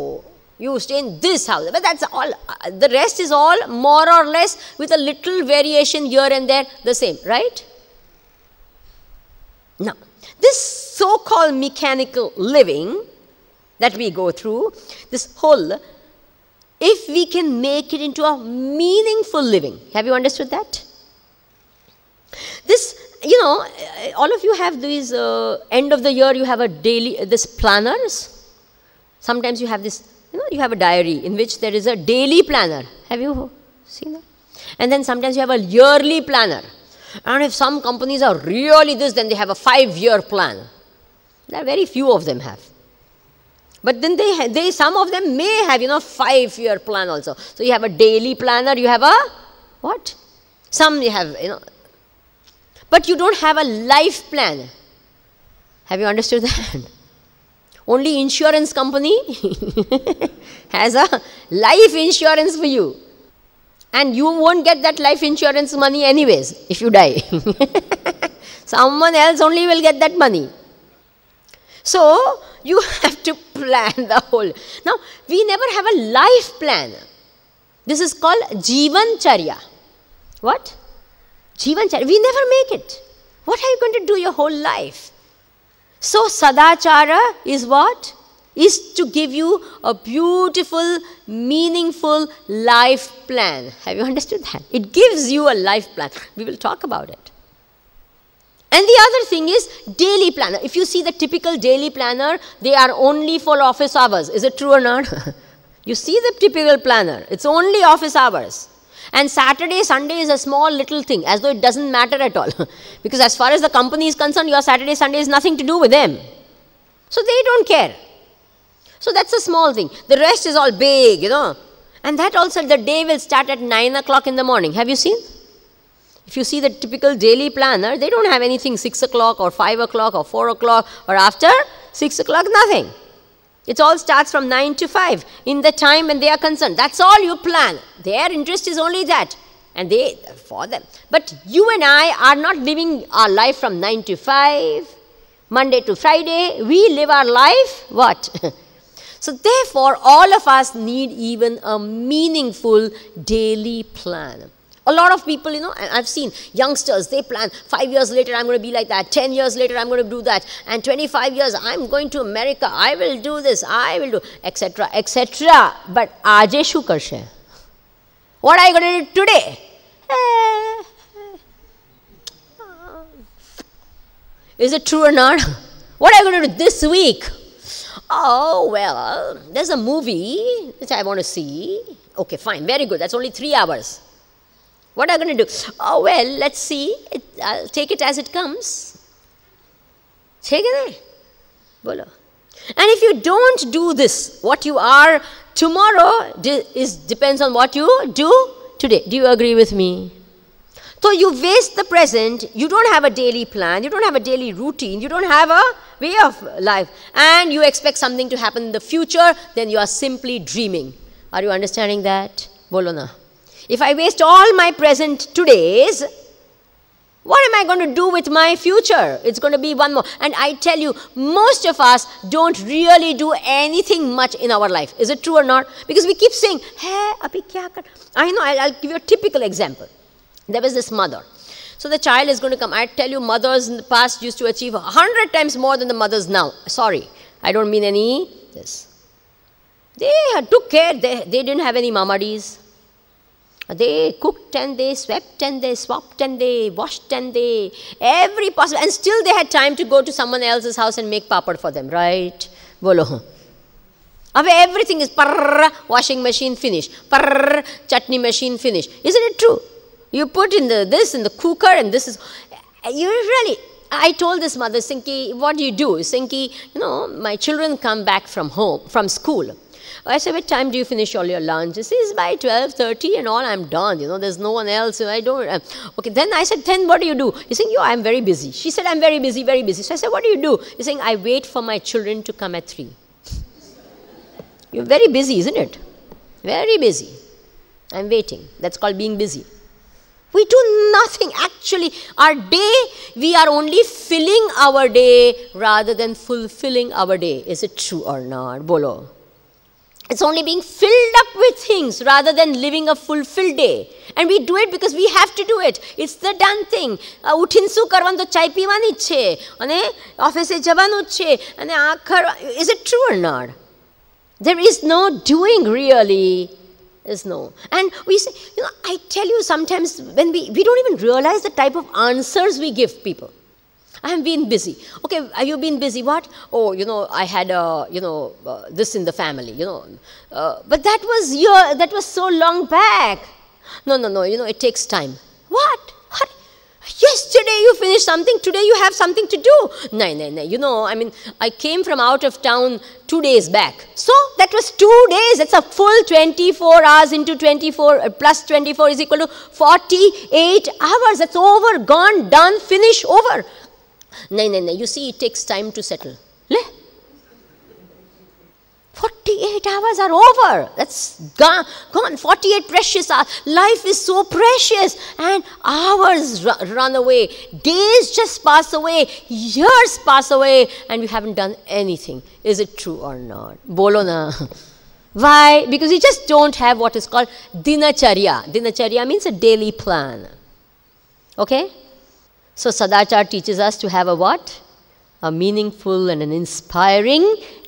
you stay in this house. But that's all, uh, the rest is all more or less with a little variation here and there the same, right? Now, this so called mechanical living that we go through, this whole, if we can make it into a meaningful living, have you understood that? This you know, all of you have these uh, end of the year, you have a daily, uh, this planners. Sometimes you have this, you know, you have a diary in which there is a daily planner. Have you seen that? And then sometimes you have a yearly planner. And if some companies are really this, then they have a five year plan. There are very few of them have. But then they, they some of them may have, you know, five year plan also. So you have a daily planner, you have a what? Some you have, you know. But you don't have a life plan. Have you understood that? Only insurance company has a life insurance for you. And you won't get that life insurance money anyways if you die. Someone else only will get that money. So, you have to plan the whole. Now, we never have a life plan. This is called Jivan Charya. What? Jivan Charya. We never make it. What are you going to do your whole life? So sadachara is what? Is to give you a beautiful, meaningful life plan. Have you understood that? It gives you a life plan. We will talk about it. And the other thing is daily planner. If you see the typical daily planner, they are only for office hours. Is it true or not? you see the typical planner, it's only office hours. And Saturday, Sunday is a small little thing, as though it doesn't matter at all. because as far as the company is concerned, your Saturday, Sunday is nothing to do with them. So they don't care. So that's a small thing. The rest is all big, you know. And that also, the day will start at 9 o'clock in the morning. Have you seen? If you see the typical daily planner, they don't have anything 6 o'clock or 5 o'clock or 4 o'clock or after 6 o'clock, nothing. It all starts from 9 to 5 in the time when they are concerned. That's all you plan. Their interest is only that. And they, for them. But you and I are not living our life from 9 to 5, Monday to Friday. We live our life, what? so therefore, all of us need even a meaningful daily plan. A lot of people, you know, I've seen youngsters, they plan five years later, I'm going to be like that. 10 years later, I'm going to do that. And 25 years, I'm going to America. I will do this. I will do, etc., etc. But aaj karshe? What are you going to do today? Eh. Is it true or not? What are you going to do this week? Oh, well, there's a movie which I want to see. Okay, fine, very good. That's only three hours. What are you going to do? Oh, well, let's see. It, I'll take it as it comes. Bolo. And if you don't do this, what you are tomorrow is, depends on what you do today. Do you agree with me? So you waste the present, you don't have a daily plan, you don't have a daily routine, you don't have a way of life, and you expect something to happen in the future, then you are simply dreaming. Are you understanding that? Bolo na. If I waste all my present todays, what am I going to do with my future? It's going to be one more. And I tell you, most of us don't really do anything much in our life. Is it true or not? Because we keep saying, hey, abhi kya kar? I know, I'll, I'll give you a typical example. There was this mother. So the child is going to come. I tell you, mothers in the past used to achieve 100 times more than the mothers now. Sorry, I don't mean any this. They took care. They, they didn't have any mamadis. They cooked and they swept and they swapped and they washed and they every possible and still they had time to go to someone else's house and make papad for them, right? Bolo. Now everything is parr, washing machine finish, parr, chutney machine finish. Isn't it true? You put in the this in the cooker and this is you really I told this mother, Sinki, what do you do? Sinki, you know, my children come back from home, from school. I said, what time do you finish all your lunch? She says, by 12.30 and all, I'm done. You know, there's no one else. I don't. Uh, okay, then I said, then what do you do? He's saying, yo, I'm very busy. She said, I'm very busy, very busy. So I said, what do you do? He's saying, I wait for my children to come at 3. You're very busy, isn't it? Very busy. I'm waiting. That's called being busy. We do nothing actually. Our day, we are only filling our day rather than fulfilling our day. Is it true or not? Bolo. It's only being filled up with things rather than living a fulfilled day. And we do it because we have to do it. It's the done thing. ઉઠીને શું કરવાનું તો ચાય પીવાની જ Ane office જવાનું જ છે અને આ ખર is it true or not there is no is no. And we say, you know, I tell you sometimes when we, we don't even realize the type of answers we give people. I have been busy. Okay, have you been busy? What? Oh, you know, I had, uh, you know, uh, this in the family, you know. Uh, but that was your, that was so long back. No, no, no, you know, it takes time. What? yesterday you finished something today you have something to do no no no you know i mean i came from out of town 2 days back so that was 2 days It's a full 24 hours into 24 uh, plus 24 is equal to 48 hours that's over gone done finish over no no no you see it takes time to settle 48 hours are over. That's gone. Gone. 48 precious hours. Life is so precious. And hours run away. Days just pass away. Years pass away. And we haven't done anything. Is it true or not? Bolo na. Why? Because we just don't have what is called dinacharya. Dinacharya means a daily plan. Okay? So Sadachar teaches us to have a what? a meaningful and an inspiring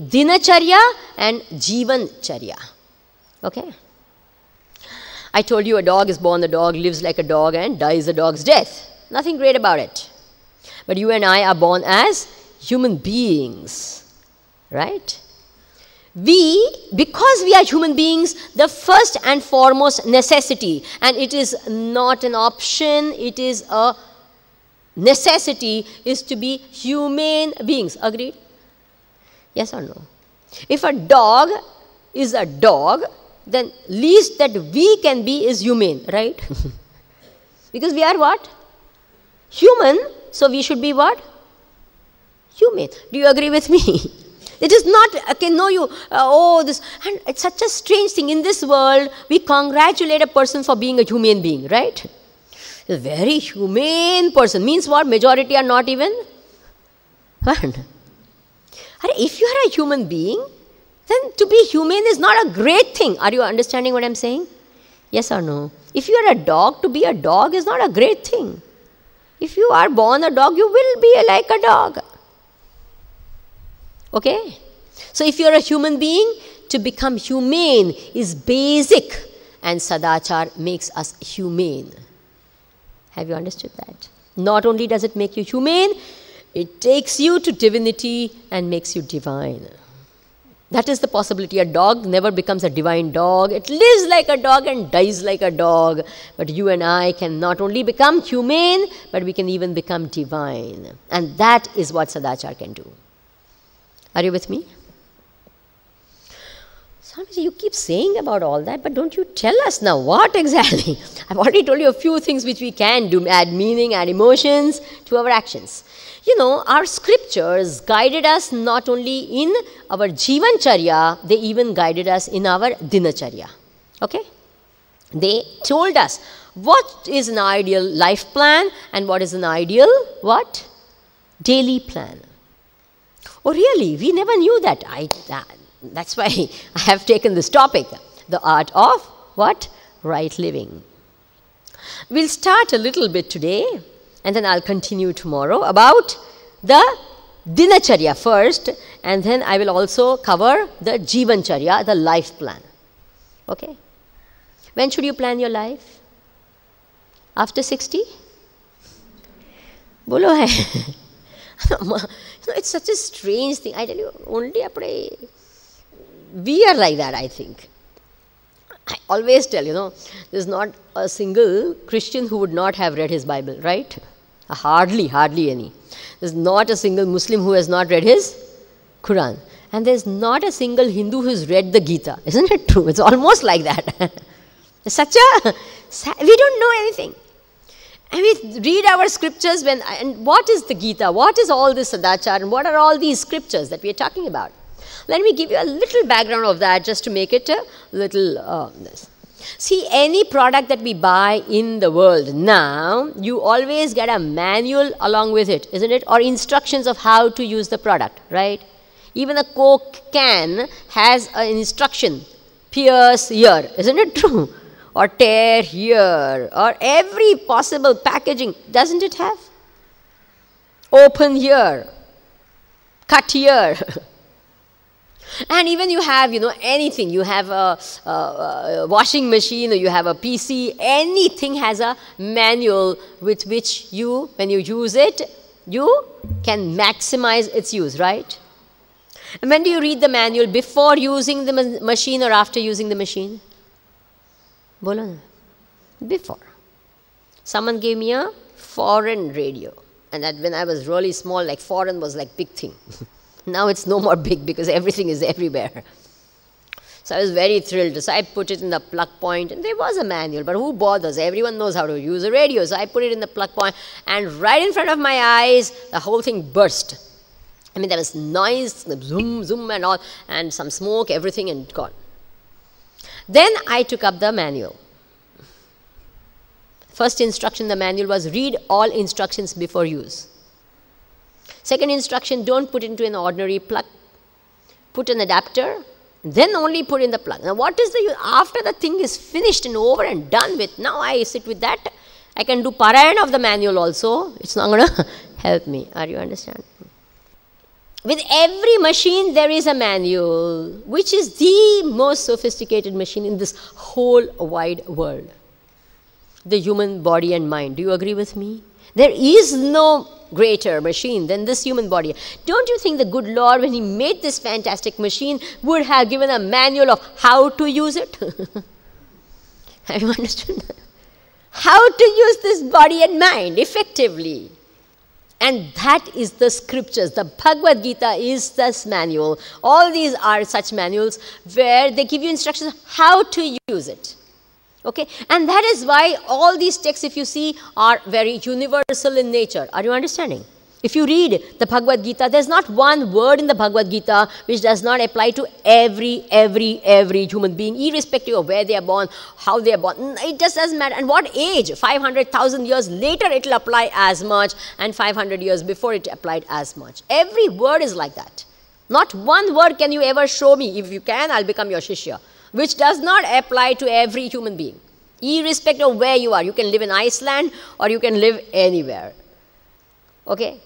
dinacharya and jivancharya. Okay? I told you a dog is born, the dog lives like a dog and dies a dog's death. Nothing great about it. But you and I are born as human beings, right? We, because we are human beings, the first and foremost necessity, and it is not an option, it is a necessity is to be humane beings. Agreed? Yes or no? If a dog is a dog, then least that we can be is humane, right? because we are what? Human, so we should be what? Humane. Do you agree with me? it is not, okay, no, you, uh, oh, this, and it's such a strange thing. In this world, we congratulate a person for being a human being, right? a very humane person. Means what? Majority are not even What? If you are a human being, then to be humane is not a great thing. Are you understanding what I'm saying? Yes or no? If you are a dog, to be a dog is not a great thing. If you are born a dog, you will be like a dog. Okay? So if you are a human being, to become humane is basic, and sadachar makes us humane. Have you understood that? Not only does it make you humane, it takes you to divinity and makes you divine. That is the possibility. A dog never becomes a divine dog. It lives like a dog and dies like a dog. But you and I can not only become humane, but we can even become divine. And that is what Sadachar can do. Are you with me? Swamiji, you keep saying about all that, but don't you tell us now what exactly? I've already told you a few things which we can do add meaning, add emotions to our actions. You know, our scriptures guided us not only in our Jivancharya, they even guided us in our Dinacharya. Okay? They told us what is an ideal life plan and what is an ideal what? Daily plan. Oh, really? We never knew that. I, that's why I have taken this topic, the art of what? Right living. We'll start a little bit today and then I'll continue tomorrow about the Dinacharya first and then I will also cover the Jivancharya, the life plan. Okay? When should you plan your life? After 60? Bolo hai. it's such a strange thing. I tell you, only apne we are like that, I think. I always tell you know, there's not a single Christian who would not have read his Bible, right? Hardly, hardly any. There's not a single Muslim who has not read his Quran. And there's not a single Hindu who's read the Gita. Isn't it true? It's almost like that. Such a, we don't know anything. And we read our scriptures when, and what is the Gita? What is all this Sadachar? And what are all these scriptures that we are talking about? Let me give you a little background of that just to make it a little uh, this. See, any product that we buy in the world now, you always get a manual along with it, isn't it? Or instructions of how to use the product, right? Even a Coke can has an instruction pierce here, isn't it true? Or tear here, or every possible packaging, doesn't it have? Open here, cut here. And even you have, you know, anything. You have a, a, a washing machine or you have a PC. Anything has a manual with which you, when you use it, you can maximize its use, right? And when do you read the manual? Before using the ma machine or after using the machine? Bolo Before. Someone gave me a foreign radio. And that when I was really small, like foreign was like big thing. Now it's no more big because everything is everywhere. So I was very thrilled. So I put it in the plug point, and there was a manual, but who bothers? Everyone knows how to use a radio. So I put it in the plug point, and right in front of my eyes, the whole thing burst. I mean, there was noise, zoom, zoom, and all, and some smoke, everything, and gone. Then I took up the manual. First instruction in the manual was read all instructions before use. Second instruction, don't put into an ordinary plug, put an adapter, then only put in the plug. Now, what is the use? After the thing is finished and over and done with, now I sit with that, I can do parayan of the manual also, it is not going to help me. Are you understand? With every machine, there is a manual, which is the most sophisticated machine in this whole wide world the human body and mind. Do you agree with me? There is no greater machine than this human body. Don't you think the good Lord, when He made this fantastic machine, would have given a manual of how to use it? have you understood? how to use this body and mind effectively. And that is the scriptures. The Bhagavad Gita is this manual. All these are such manuals where they give you instructions how to use it. Okay? And that is why all these texts, if you see, are very universal in nature. Are you understanding? If you read the Bhagavad Gita, there's not one word in the Bhagavad Gita which does not apply to every, every, every human being, irrespective of where they are born, how they are born. It just doesn't matter. And what age? 500,000 years later, it will apply as much, and 500 years before, it applied as much. Every word is like that. Not one word can you ever show me. If you can, I'll become your Shishya which does not apply to every human being, irrespective of where you are. You can live in Iceland or you can live anywhere. Okay?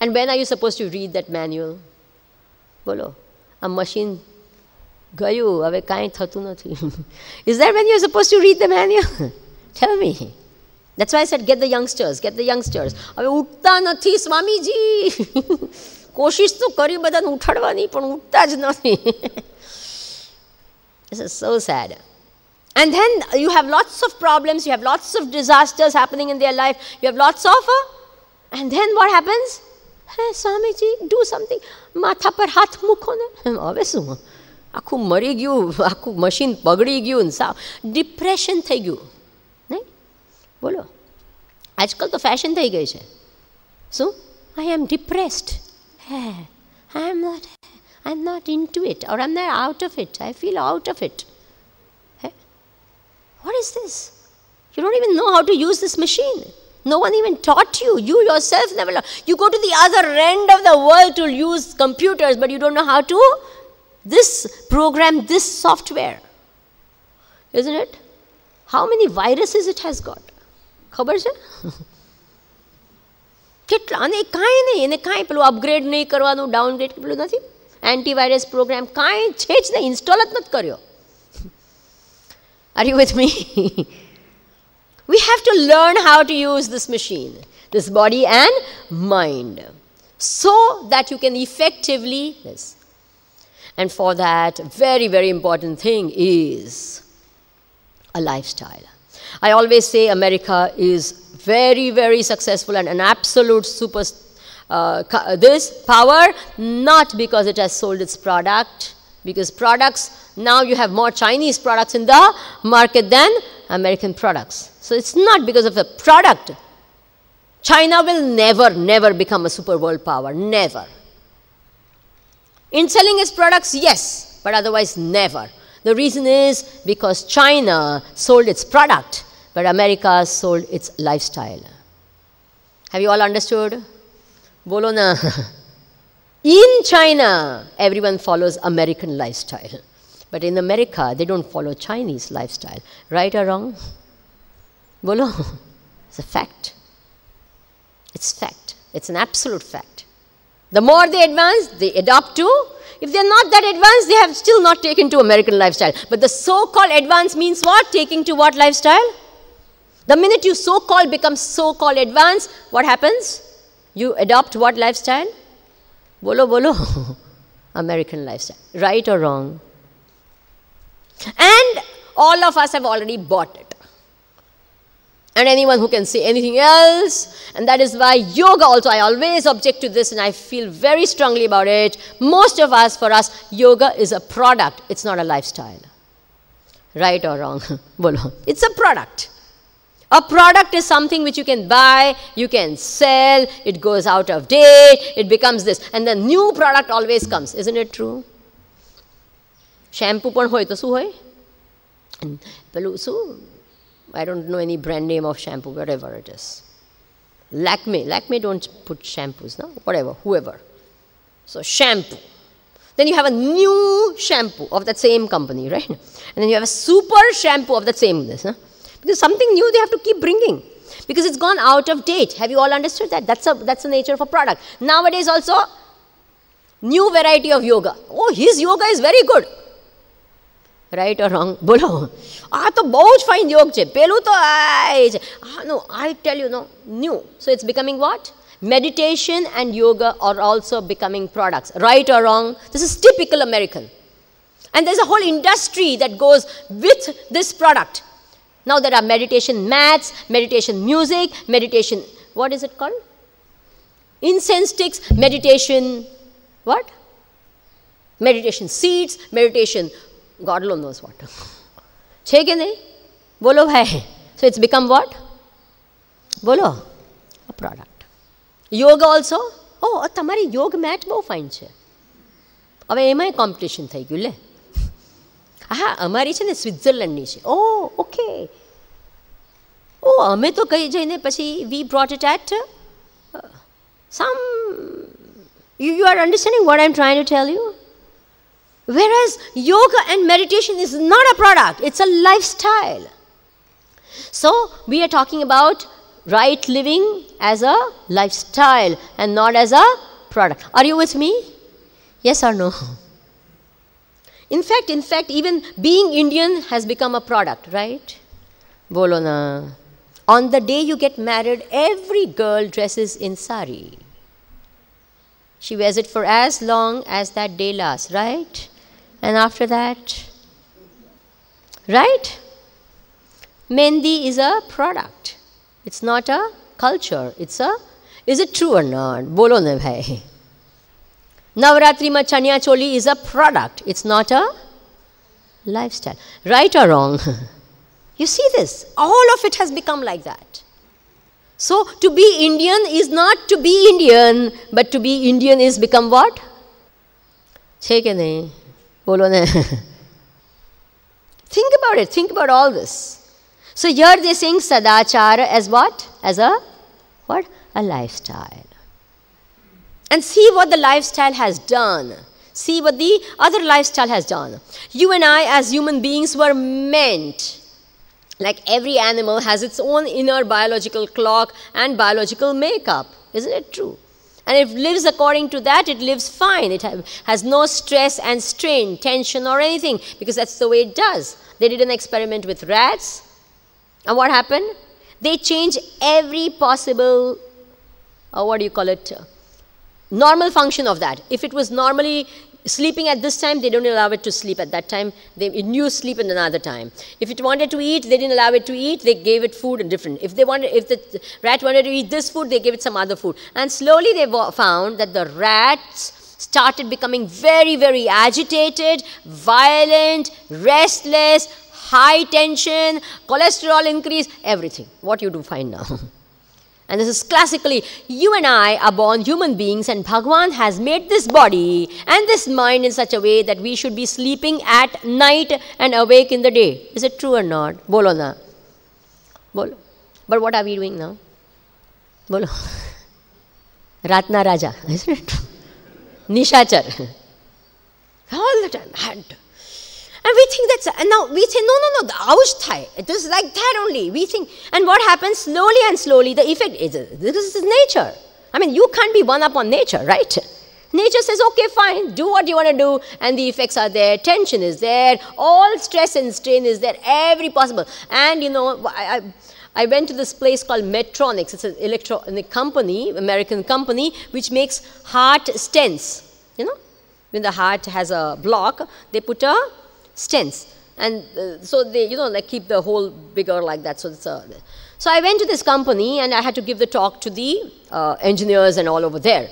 And when are you supposed to read that manual? Bolo. A machine. Gayu, ave kai Is there when you're supposed to read the manual? Tell me. That's why I said, get the youngsters, get the youngsters. Ave utta nathi, Swamiji. Koshish to kari badan uthadwani, pan utta j nathi. This is so sad. And then you have lots of problems, you have lots of disasters happening in their life, you have lots of. Uh, and then what happens? Hey, do something. Matha par hath machine Depression thai gyu. Bolo. Aajkal to fashion thai gai So, I am depressed. I am not I'm not into it or I'm not out of it. I feel out of it. What is this? You don't even know how to use this machine. No one even taught you. You yourself never You go to the other end of the world to use computers, but you don't know how to this program, this software. Isn't it? How many viruses it has got? ખબર છે કેટલા અને કાંઈ નહીં એને કાંઈ પેલું upgrade નહીં કરવાનું ડાઉનગ્રેડ પેલું નથી Antivirus program? કાંઈ છે જ નહીં ઇન્સ્ટોલ જ નથી Are you with me? we have to learn how to use this machine, this body and mind, so that you can effectively this. And for that, very, very important thing is a lifestyle. I always say America is very, very successful and an absolute super uh, uh, this power not because it has sold its product because products now you have more Chinese products in the market than American products. So, it is not because of the product. China will never, never become a super world power, never. In selling its products, yes, but otherwise never. The reason is because China sold its product, but America sold its lifestyle. Have you all understood? bolo na. in China, everyone follows American lifestyle. But in America, they don't follow Chinese lifestyle. Right or wrong? Bolo. It's a fact. It's fact. It's an absolute fact. The more they advance, they adopt to. If they're not that advanced, they have still not taken to American lifestyle. But the so-called advance means what? Taking to what lifestyle? The minute you so-called become so-called advanced, what happens? You adopt what lifestyle? Bolo bolo. American lifestyle. Right or wrong? And all of us have already bought it. And anyone who can say anything else, and that is why yoga also, I always object to this and I feel very strongly about it. Most of us, for us, yoga is a product, it's not a lifestyle. Right or wrong? Bolo. It's a product. A product is something which you can buy, you can sell, it goes out of date, it becomes this and the new product always comes, isn't it true? Shampoo પણ હોય તો su હોય su? I I don't know any brand name of shampoo, whatever it is. Lakme, Lakme don't put shampoos, no? Whatever, whoever. So shampoo. Then you have a new shampoo of that same company, right? And then you have a super shampoo of that same this, no? There's something new they have to keep bringing because it's gone out of date. Have you all understood that? That's, a, that's the nature of a product. Nowadays also, new variety of yoga. Oh, his yoga is very good. Right or wrong? Bolo. આ તો બહુ yoga fine યોગ છે I તો આ છે આ no, I tell you no new so it's becoming meditation and yoga are also becoming products, right or wrong. This is typical American. And there's a whole industry that goes with this product. Now there are meditation mats, meditation music, meditation, what is it called? Incense sticks, meditation, what? Meditation seeds, meditation, God alone knows what. छे के नहीं बोलो भाई so it's become what બોલો product yoga also oh તમારી yoga mat બહુ fine છે હવે એમાંય કોમ્પિટિશન થઈ ગયું હા અમારી છે ને સ્વિટ્ઝરલેન્ડની છે ઓ ઓકે ઓ અમે તો કહી જઈને પછી we brought it at some You, you are understanding what I'm trying to tell you? Whereas yoga and meditation is not a product, it's a lifestyle. So we are talking about right living as a lifestyle and not as a product. Are you with me? Yes or no? In fact, in fact, even being Indian has become a product, right? Bolo On the day you get married, every girl dresses in sari. She wears it for as long as that day lasts, right? And after that, right? Mendi is a product. It's not a culture. It's a. Is it true or not? Bolo bhai. Navratri Chanya Choli is a product, it's not a lifestyle. Right or wrong? you see this, all of it has become like that. So to be Indian is not to be Indian, but to be Indian is become what? Think about it, think about all this. So here they are saying sadachara as what? As a what? A lifestyle and see what the lifestyle has done. See what the other lifestyle has done. You and I, as human beings, were meant. Like every animal has its own inner biological clock and biological makeup. Isn't it true? And it lives according to that, it lives fine. It has no stress and strain, tension, or anything because that's the way it does. They did an experiment with rats. And what happened? They changed every possible, or uh, what do you call it? normal function of that. If it was normally sleeping at this time, they don't allow it to sleep at that time. They knew sleep in another time. If it wanted to eat, they didn't allow it to eat. They gave it food and different. If they wanted, if the rat wanted to eat this food, they gave it some other food. And slowly they found that the rats started becoming very, very agitated, violent, restless, high tension, cholesterol increase, everything. What you do find now. And this is classically, you and I are born human beings and Bhagwan has made this body and this mind in such a way that we should be sleeping at night and awake in the day. Is it true or not? Bolo na. Bolo. But what are we doing now? Bolo. Ratna Raja, isn't it? Nishachar. All the time, hunt. And we think that's, and now we say, no, no, no, the Thai. It is like that only. We think, and what happens slowly and slowly, the effect is, this is nature. I mean, you can't be one up on nature, right? Nature says, okay, fine, do what you want to do, and the effects are there, tension is there, all stress and strain is there, every possible. And you know, I, I I went to this place called Medtronics. It's an electronic company, American company, which makes heart stents. You know, when the heart has a block, they put a stents. And uh, so they, you know, like keep the hole bigger like that. So, it's a, so I went to this company and I had to give the talk to the uh, engineers and all over there.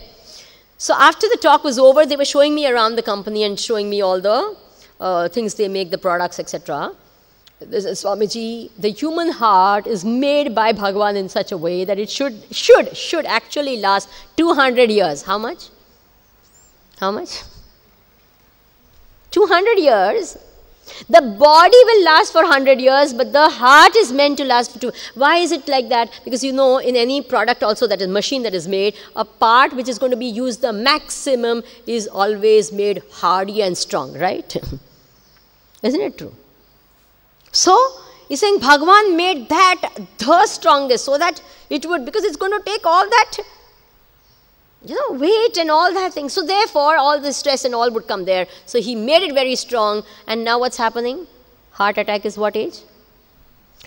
So after the talk was over, they were showing me around the company and showing me all the uh, things they make, the products, etc. Swamiji, the human heart is made by Bhagavan in such a way that it should, should, should actually last 200 years. How much? How much? 200 years the body will last for 100 years, but the heart is meant to last for two. Why is it like that? Because you know, in any product also that is machine that is made, a part which is going to be used the maximum is always made hardy and strong, right? Isn't it true? So, he's saying Bhagavan made that the strongest so that it would, because it's going to take all that you know, weight and all that thing. So therefore, all the stress and all would come there. So he made it very strong. And now what's happening? Heart attack is what age?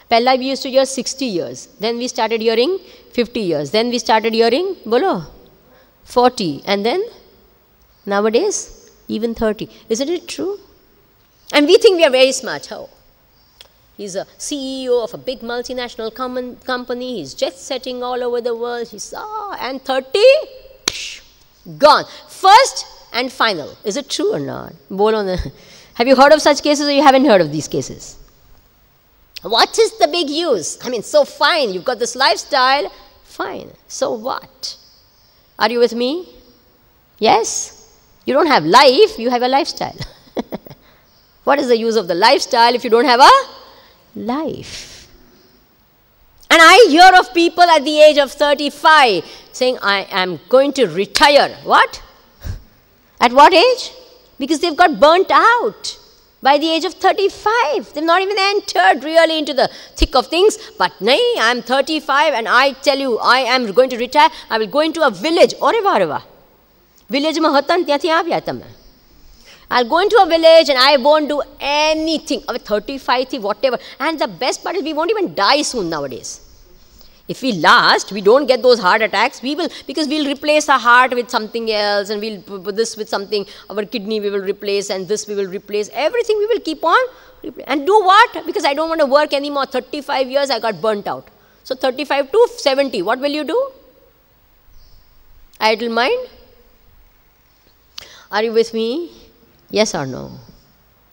Pella we used to hear 60 years. Then we started hearing 50 years. Then we started hearing, bolo, 40. And then nowadays, even 30. Isn't it true? And we think we are very smart. How? Oh. He's a CEO of a big multinational com company. He's jet setting all over the world. He's, ah, and 30? Gone. First and final. Is it true or not? Have you heard of such cases or you haven't heard of these cases? What is the big use? I mean, so fine, you've got this lifestyle. Fine, so what? Are you with me? Yes? You don't have life, you have a lifestyle. what is the use of the lifestyle if you don't have a life? And I hear of people at the age of 35 saying, I am going to retire. What? At what age? Because they've got burnt out by the age of 35. They've not even entered really into the thick of things. But nay, I'm 35 and I tell you, I am going to retire. I will go into a village. or va, Village mahatan હતા ને ત્યાંથી I'll go into a village and I won't do anything. Our 35, whatever. And the best part is we won't even die soon nowadays. If we last, we don't get those heart attacks. We will because we'll replace our heart with something else, and we'll this with something. Our kidney we will replace, and this we will replace. Everything we will keep on and do what? Because I don't want to work anymore. 35 years I got burnt out. So 35 to 70, what will you do? Idle mind. Are you with me? Yes or no?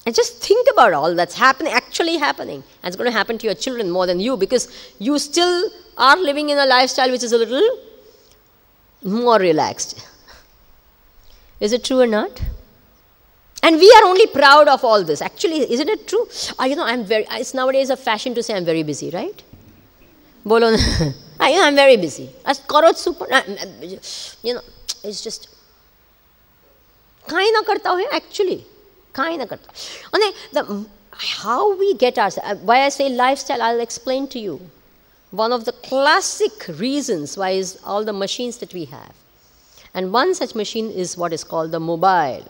And just think about all that's happening, actually happening. And it's going to happen to your children more than you because you still are living in a lifestyle which is a little more relaxed. Is it true or not? And we are only proud of all this. Actually, isn't it true? Oh, you know, I'm very, it's nowadays a fashion to say I'm very busy, right? Bolo, I, am very busy. As super, you know, it's just, કાંઈ ન કરતા હોય actually કાંઈ ન કરતા અને the how we get ourselves, why I say lifestyle, I'll explain to you. One of the classic reasons why is all the machines that we have. And one such machine is what is called the mobile.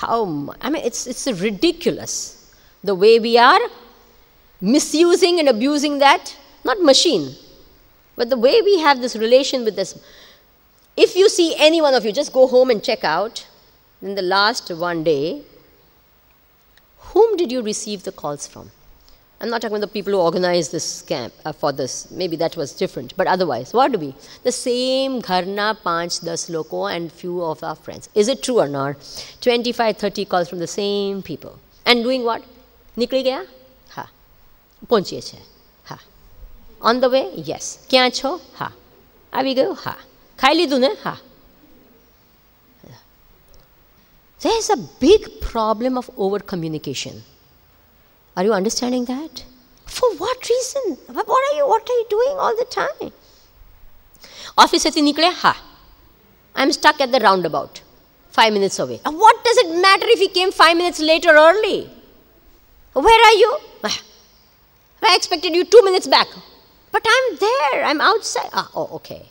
How, I mean, it's, it's ridiculous the way we are misusing and abusing that, not machine, but the way we have this relation with this. If you see any one of you, just go home and check out in the last one day, whom did you receive the calls from? I'm not talking about the people who organized this camp uh, for this. Maybe that was different. But otherwise, what do we? The same gharna, panch, das loko and few of our friends. Is it true or not? 25, 30 calls from the same people. And doing what? Nikli gaya? Ha. Ponchiye Ha. On the way? Yes. Kya cho? Ha. Avi gayo? Ha. ખાઈ લીધું ને હા there is a big problem of over communication are you understanding that for what reason what are you what are you doing all the time office થી નીકળે હા i am stuck at the roundabout 5 minutes away what does it matter if he came 5 minutes later or early where are you ah. i expected you 2 minutes back but i'm there i'm outside ah, oh okay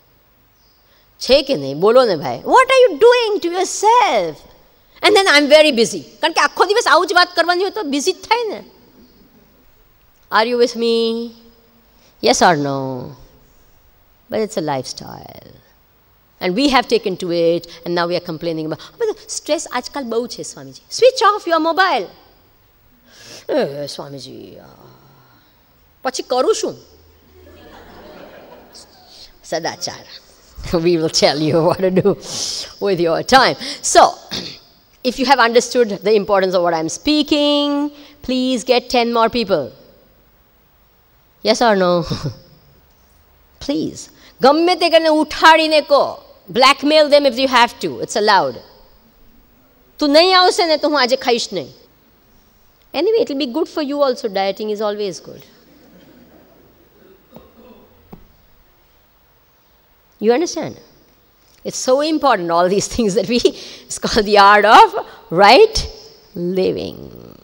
छे के नहीं बोलो ने भाई what are you doing to yourself and then I am very busy कारण के आખો દિવસ આવું જ વાત કરવાની હોય તો બિઝી થાય ને are you with me yes or no but it's a lifestyle and we have taken to it and now we are complaining about the stress આજકાલ બહુ છે Swamiji switch off your mobile Swamiji પછી करू શું સદાચાર we will tell you what to do with your time. So, if you have understood the importance of what I'm speaking, please get 10 more people. Yes or no? please. Gamme te kane uthari ne ko. Blackmail them if you have to. It's allowed. Tu nahi aose ne, tu hum aaje khaish Anyway, it will be good for you also. Dieting is always good. You understand? It's so important, all these things that we, it's called the art of right living.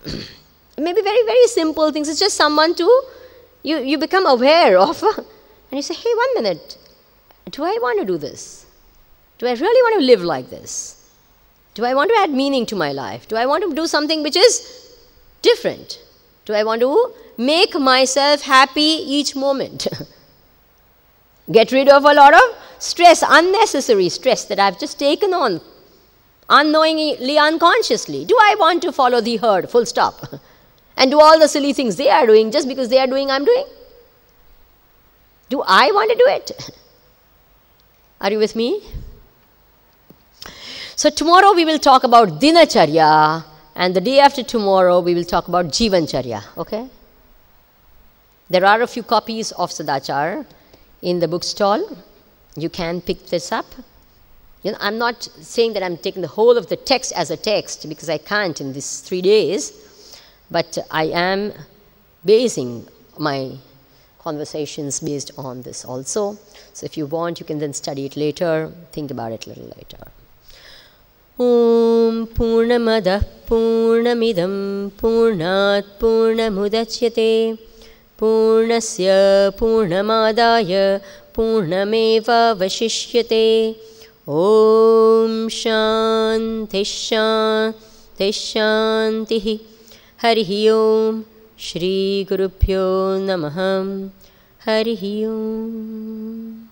Maybe very, very simple things. It's just someone to, you, you become aware of, and you say, hey, one minute, do I want to do this? Do I really want to live like this? Do I want to add meaning to my life? Do I want to do something which is different? Do I want to make myself happy each moment? Get rid of a lot of stress, unnecessary stress that I've just taken on, unknowingly, unconsciously. Do I want to follow the herd, full stop, and do all the silly things they are doing just because they are doing, I'm doing? Do I want to do it? Are you with me? So, tomorrow we will talk about Dinacharya, and the day after tomorrow we will talk about Jivancharya, okay? There are a few copies of Sadachar in the bookstall. You can pick this up. You know, I'm not saying that I'm taking the whole of the text as a text because I can't in these three days, but I am basing my conversations based on this also. So if you want, you can then study it later, think about it a little later. ॐ पूर्णमदः पूर्णमिदं पूर्णात् पूर्णमुदच्यते पूर्णस्य पूर्णमादाय पूर्णमेवावशिष्यते ॐ शान्तिशान्तिशान्तिः हरिः ओं श्रीगुरुभ्यो नमः हरिः ओम्